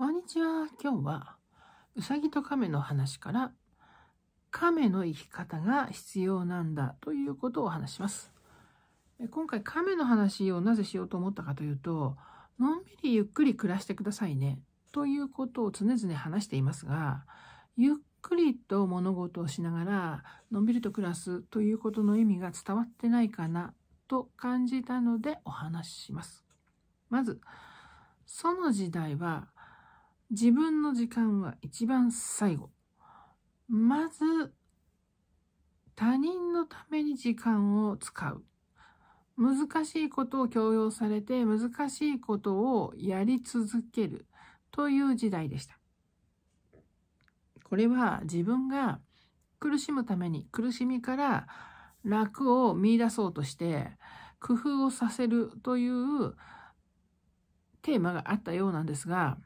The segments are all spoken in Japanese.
こんにちは。今日は、うさぎと亀の話から、亀の生き方が必要なんだということを話します。今回亀の話をなぜしようと思ったかというと、のんびりゆっくり暮らしてくださいねということを常々話していますが、ゆっくりと物事をしながら、のんびりと暮らすということの意味が伝わってないかなと感じたのでお話しします。まず、その時代は自分の時間は一番最後。まず、他人のために時間を使う。難しいことを強要されて難しいことをやり続けるという時代でした。これは自分が苦しむために苦しみから楽を見出そうとして工夫をさせるというテーマがあったようなんですが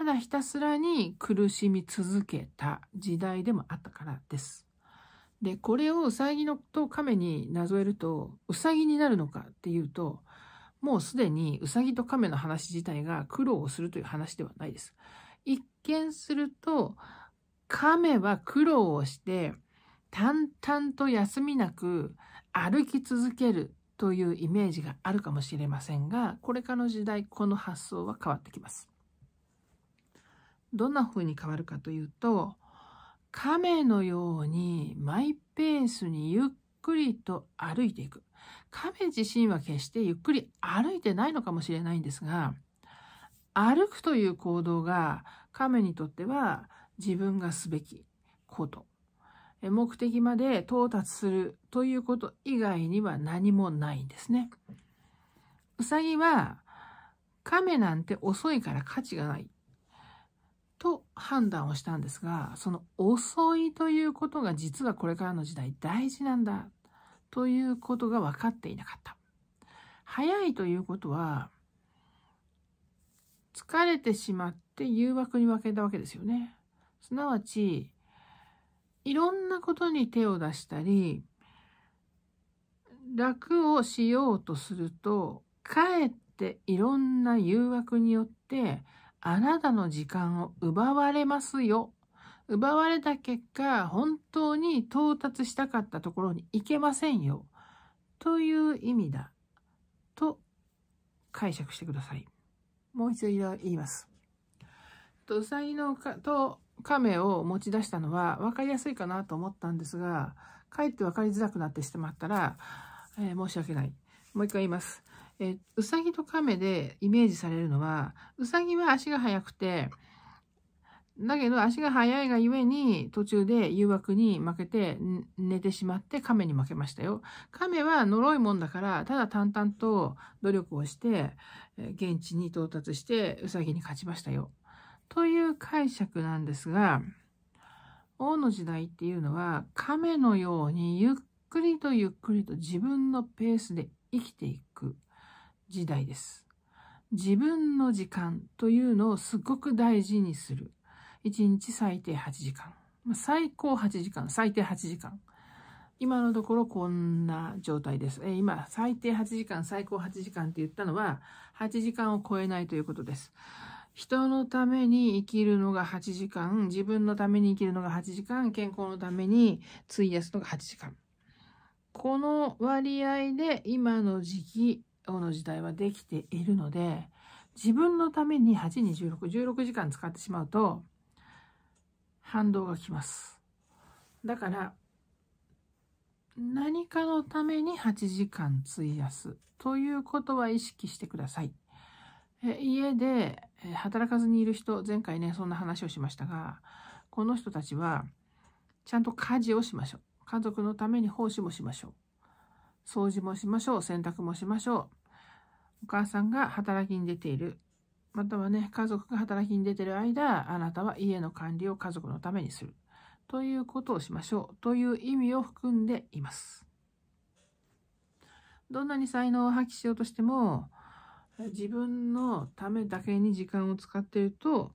ただひたすらに苦しみ続けた時代でもあったからです。で、これをうさぎのと亀になぞえると、ウサギになるのかっていうと、もうすでにうさぎと亀の話自体が苦労をするという話ではないです。一見すると、亀は苦労をして、淡々と休みなく歩き続けるというイメージがあるかもしれませんが、これからの時代、この発想は変わってきます。どんな風に変わるかというと、亀のようにマイペースにゆっくりと歩いていく。亀自身は決してゆっくり歩いてないのかもしれないんですが、歩くという行動が亀にとっては自分がすべきこと。目的まで到達するということ以外には何もないんですね。うさぎは亀なんて遅いから価値がない判断をしたんですが、その遅いということが実はこれからの時代大事なんだということが分かっていなかった。早いということは、疲れてしまって誘惑に分けたわけですよね。すなわち、いろんなことに手を出したり、楽をしようとすると、かえっていろんな誘惑によってあなたの時間を奪われますよ。奪われた結果、本当に到達したかったところに行けませんよ。という意味だ。と解釈してください。もう一度言います。ウサギのかと亀を持ち出したのは分かりやすいかなと思ったんですが、かえって分かりづらくなってしまったら、えー、申し訳ない。もう一回言います。えうさぎと亀でイメージされるのは、うさぎは足が速くて、だけど足が速いがゆえに途中で誘惑に負けて寝てしまって亀に負けましたよ。亀は呪いもんだからただ淡々と努力をして現地に到達してうさぎに勝ちましたよ。という解釈なんですが王の時代っていうのは亀のようにゆっくりとゆっくりと自分のペースで生きていく。時代です。自分の時間というのをすごく大事にする。1日最低8時間。最高8時間、最低8時間。今のところこんな状態です。え今、最低8時間、最高8時間って言ったのは、8時間を超えないということです。人のために生きるのが8時間、自分のために生きるのが8時間、健康のために費やすのが8時間。この割合で今の時期、今日の時代はできているので、自分のために8に16、16時間使ってしまうと、反動がきます。だから、何かのために8時間費やすということは意識してください。え家で働かずにいる人、前回ね、そんな話をしましたが、この人たちは、ちゃんと家事をしましょう。家族のために奉仕もしましょう。掃除もしましょう。洗濯もしましょう。お母さんが働きに出ている。またはね、家族が働きに出ている間、あなたは家の管理を家族のためにする。ということをしましょう。という意味を含んでいます。どんなに才能を発揮しようとしても、自分のためだけに時間を使っていると、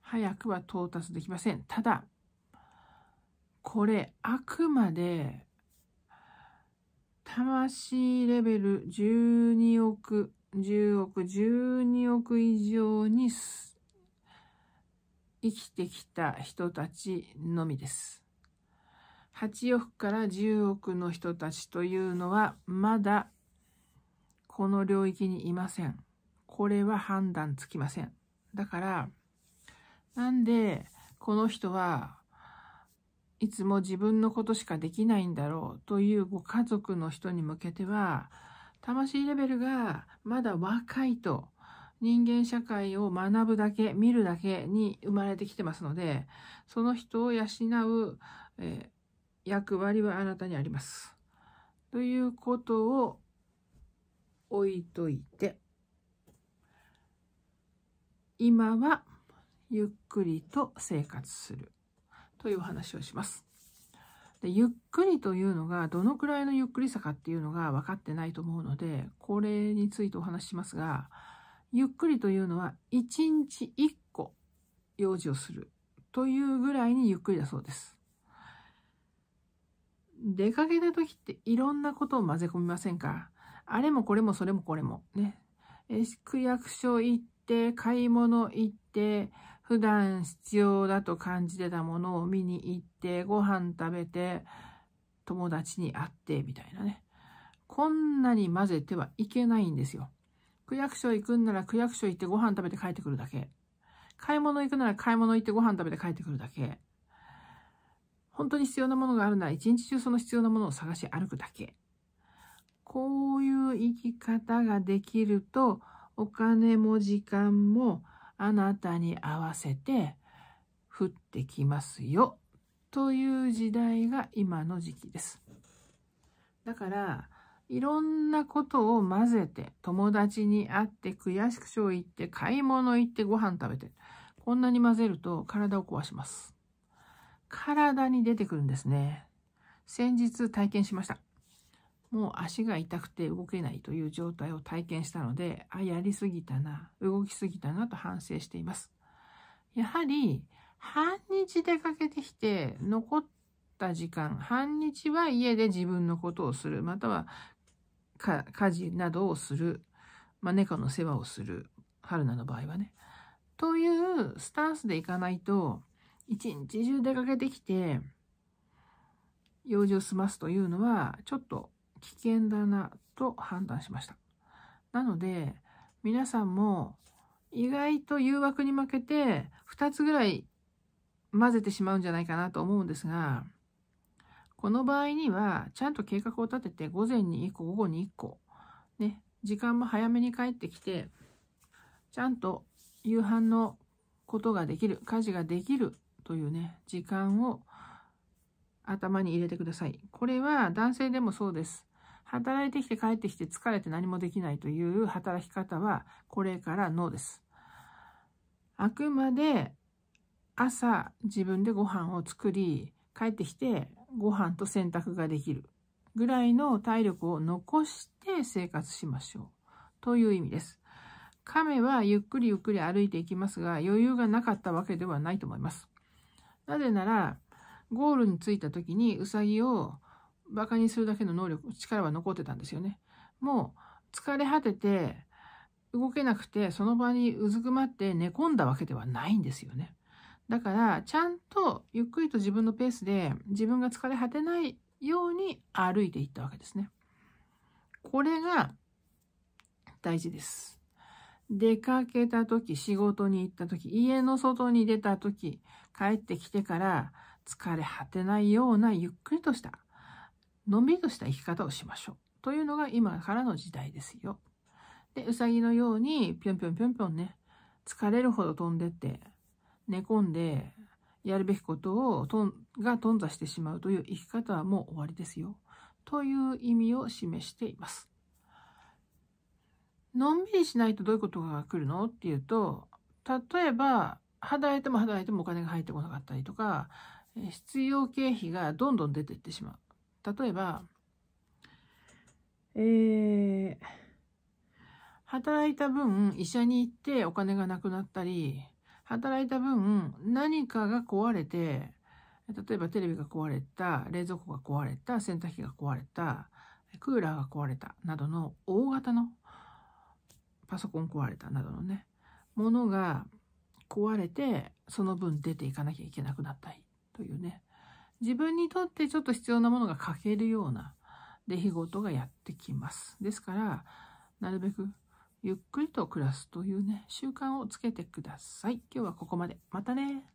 早くは到達できません。ただ、これ、あくまで魂レベル12億、10億、12億以上に生きてきた人たちのみです。8億から10億の人たちというのはまだこの領域にいません。これは判断つきません。だから、なんでこの人はいつも自分のことしかできないんだろうというご家族の人に向けては、魂レベルがまだ若いと、人間社会を学ぶだけ、見るだけに生まれてきてますので、その人を養う、えー、役割はあなたにあります。ということを置いといて、今はゆっくりと生活する。というお話をします。でゆっくりというのがどのくらいのゆっくりさかっていうのが分かってないと思うのでこれについてお話ししますがゆっくりというのは1日1個用事をするというぐらいにゆっくりだそうです。出かけた時っていろんなことを混ぜ込みませんかあれもこれもそれもこれもね。え区役所行って買い物行って普段必要だと感じてたものを見に行ってご飯食べて友達に会ってみたいなねこんなに混ぜてはいけないんですよ区役所行くんなら区役所行ってご飯食べて帰ってくるだけ買い物行くなら買い物行ってご飯食べて帰ってくるだけ本当に必要なものがあるなら一日中その必要なものを探し歩くだけこういう生き方ができるとお金も時間もあなたに合わせて降ってきますよという時代が今の時期です。だからいろんなことを混ぜて友達に会って悔しくしょ行って買い物行ってご飯食べてこんなに混ぜると体を壊します。体に出てくるんですね。先日体験しました。もう足が痛くて動けないという状態を体験したので、あ、やりすぎたな、動きすぎたなと反省しています。やはり、半日出かけてきて、残った時間、半日は家で自分のことをする、または家事などをする、まあ、猫の世話をする、春菜の場合はね。というスタンスでいかないと、一日中出かけてきて、用事を済ますというのは、ちょっと危険だなと判断しました。なので、皆さんも意外と誘惑に負けて2つぐらい混ぜてしまうんじゃないかなと思うんですが、この場合にはちゃんと計画を立てて午前に1個、午後に1個、ね、時間も早めに帰ってきて、ちゃんと夕飯のことができる、家事ができるというね、時間を頭に入れてください。これは男性でもそうです。働いてきて帰ってきて疲れて何もできないという働き方は、これからノです。あくまで朝自分でご飯を作り、帰ってきてご飯と洗濯ができるぐらいの体力を残して生活しましょうという意味です。亀はゆっくりゆっくり歩いていきますが余裕がなかったわけではないと思います。なぜならゴールに着いた時にウサギをバカにするだけの能力、力は残ってたんですよね。もう疲れ果てて動けなくてその場にうずくまって寝込んだわけではないんですよね。だからちゃんとゆっくりと自分のペースで自分が疲れ果てないように歩いていったわけですね。これが大事です。出かけた時、仕事に行った時、家の外に出た時、帰ってきてから疲れ果てないようなゆっくりとしたのんびりとした生き方をしましょう。というのが今からの時代ですよ。で、うさぎのように、ぴょんぴょんぴょんぴょんね、疲れるほど飛んでって、寝込んで、やるべきことをとん、が頓挫してしまうという生き方はもう終わりですよ。という意味を示しています。のんびりしないとどういうことが来るのっていうと、例えば、働いても働いてもお金が入ってこなかったりとか、必要経費がどんどん出てってしまう。例えば、えー、働いた分医者に行ってお金がなくなったり、働いた分何かが壊れて、例えばテレビが壊れた、冷蔵庫が壊れた、洗濯機が壊れた、クーラーが壊れたなどの大型のパソコン壊れたなどのね、ものが壊れてその分出ていかなきゃいけなくなったりというね、自分にとってちょっと必要なものが欠けるような出来事がやってきます。ですから、なるべくゆっくりと暮らすというね、習慣をつけてください。今日はここまで。またね。